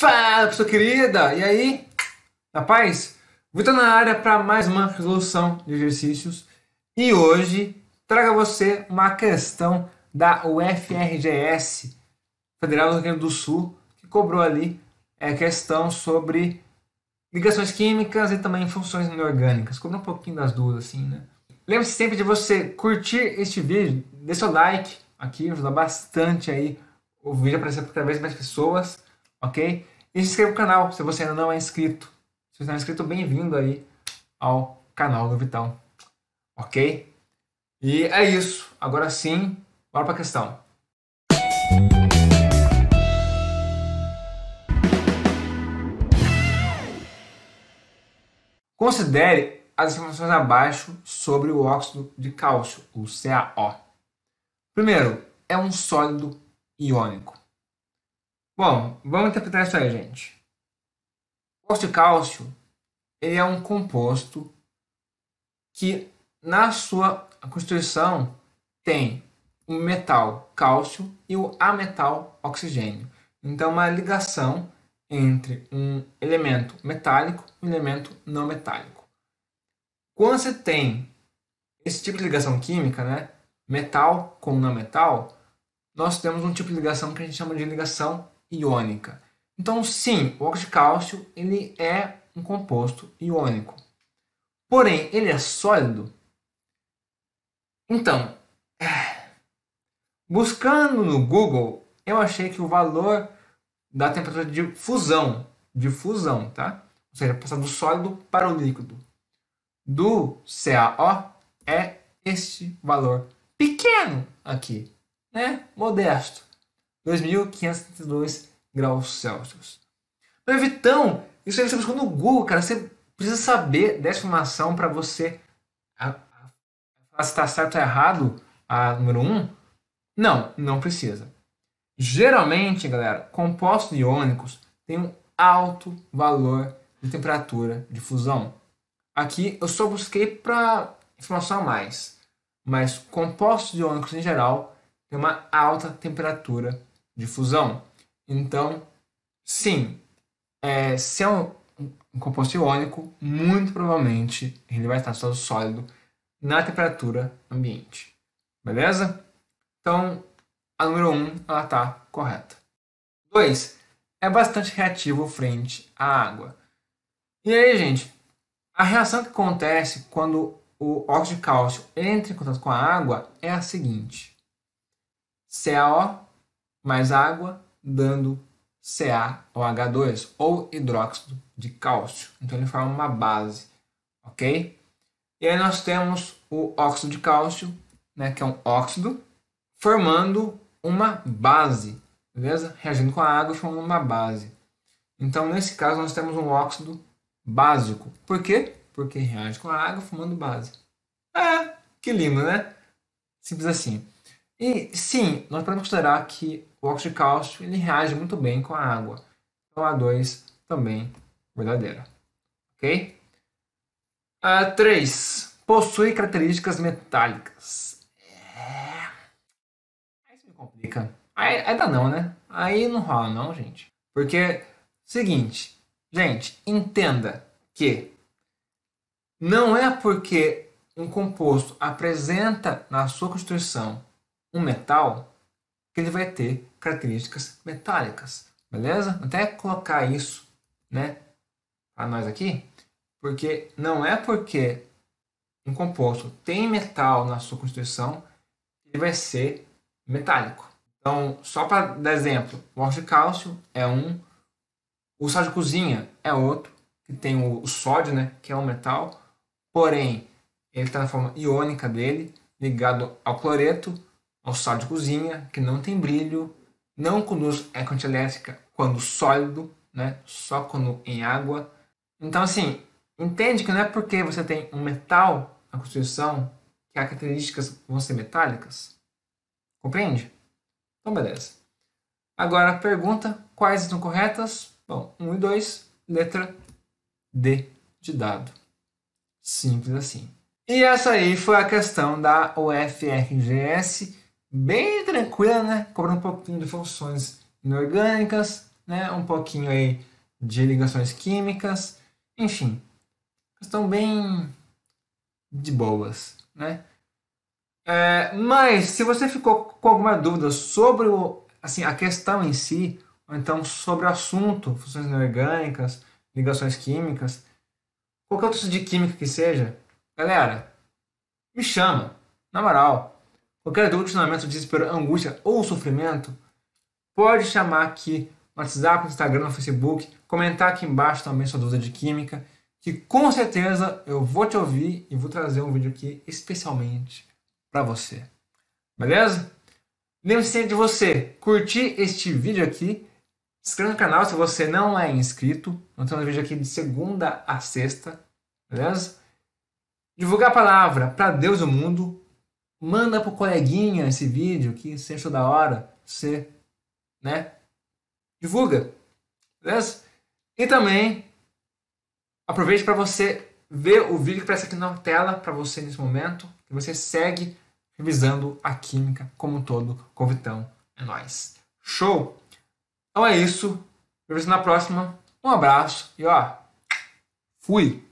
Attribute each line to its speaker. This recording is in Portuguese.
Speaker 1: Fala, pessoa querida! E aí? rapaz? Vitor na área para mais uma resolução de exercícios e hoje traga você uma questão da UFRGS, Federal do Rio Grande do Sul, que cobrou ali é, questão sobre ligações químicas e também funções inorgânicas. Cobrou um pouquinho das duas, assim, né? Lembre-se sempre de você curtir este vídeo, dê seu like aqui, ajuda bastante aí o vídeo a aparecer para cada vez mais pessoas ok? E se inscreva no canal se você ainda não é inscrito. Se você não é inscrito, bem-vindo aí ao canal do Vitão, ok? E é isso. Agora sim, bora para a questão. Considere as informações abaixo sobre o óxido de cálcio, o CaO. Primeiro, é um sólido iônico. Bom, vamos interpretar isso aí, gente. o de cálcio ele é um composto que na sua constituição tem o metal cálcio e o ametal oxigênio. Então, uma ligação entre um elemento metálico e um elemento não metálico. Quando você tem esse tipo de ligação química, né, metal com não metal, nós temos um tipo de ligação que a gente chama de ligação iônica. Então, sim, o óxido de cálcio ele é um composto iônico. Porém, ele é sólido? Então, é, buscando no Google, eu achei que o valor da temperatura de fusão, de fusão, tá? Ou seja, passar do sólido para o líquido, do CaO é este valor pequeno aqui, né? Modesto. 2.532 graus Celsius. Meu Vitão, isso aí você buscou no Google, cara. Você precisa saber dessa informação para você se está certo ou tá errado a número 1? Um? Não, não precisa. Geralmente, galera, compostos iônicos têm um alto valor de temperatura de fusão. Aqui eu só busquei para informação a mais, mas compostos iônicos em geral têm uma alta temperatura difusão, Então, sim, é, se é um, um composto iônico, muito provavelmente ele vai estar sólido, sólido na temperatura ambiente. Beleza? Então, a número 1 um, ela está correta. 2. É bastante reativo frente à água. E aí, gente, a reação que acontece quando o óxido de cálcio entra em contato com a água é a seguinte: CaO mais água, dando CaOH2 ou hidróxido de cálcio. Então ele forma uma base, ok? E aí nós temos o óxido de cálcio, né, que é um óxido, formando uma base, beleza? Reagindo com a água, formando uma base. Então nesse caso nós temos um óxido básico. Por quê? Porque reage com a água formando base. Ah, que lindo, né? Simples assim. E sim, nós podemos considerar que o óxido de cálcio ele reage muito bem com a água. Então, A2 também verdadeira. Ok? A 3. Possui características metálicas. É... Aí isso me complica. Aí, ainda não, né? Aí não rola não, gente. Porque, seguinte, gente, entenda que não é porque um composto apresenta na sua constituição um metal que ele vai ter características metálicas, beleza? Até colocar isso, né, a nós aqui, porque não é porque um composto tem metal na sua constituição ele vai ser metálico. Então, só para dar exemplo, o óxido de cálcio é um, o sal de cozinha é outro, que tem o, o sódio, né, que é um metal, porém ele está na forma iônica dele, ligado ao cloreto, sal de cozinha, que não tem brilho, não conduz a corrente elétrica quando sólido, né? só quando em água. Então, assim, entende que não é porque você tem um metal na construção que as características vão ser metálicas? Compreende? Então, beleza. Agora, pergunta: quais estão corretas? Bom, 1 um e 2, letra D de dado. Simples assim. E essa aí foi a questão da UFRGS bem tranquila, né? Cobrando um pouquinho de funções inorgânicas, né? Um pouquinho aí de ligações químicas, enfim, estão bem de boas, né? É, mas se você ficou com alguma dúvida sobre o, assim, a questão em si, ou então sobre o assunto, funções inorgânicas, ligações químicas, qualquer outro tipo de química que seja, galera, me chama, na moral, qualquer questionamento, desespero, angústia ou sofrimento, pode chamar aqui no WhatsApp, no Instagram, no Facebook, comentar aqui embaixo também sua dúvida de química, que com certeza eu vou te ouvir e vou trazer um vídeo aqui especialmente para você. Beleza? Lembre-se sempre de você curtir este vídeo aqui, se inscreva no canal se você não é inscrito. Nós temos um vídeo aqui de segunda a sexta, beleza? Divulgar a palavra para Deus e o mundo, Manda pro coleguinha esse vídeo que você achou da hora. Você, né? Divulga. Beleza? E também aproveite para você ver o vídeo que aparece aqui na tela para você nesse momento. Que você segue revisando a química como um todo com o Vitão. É nóis. Show! Então é isso. Eu vejo na próxima. Um abraço e ó, fui!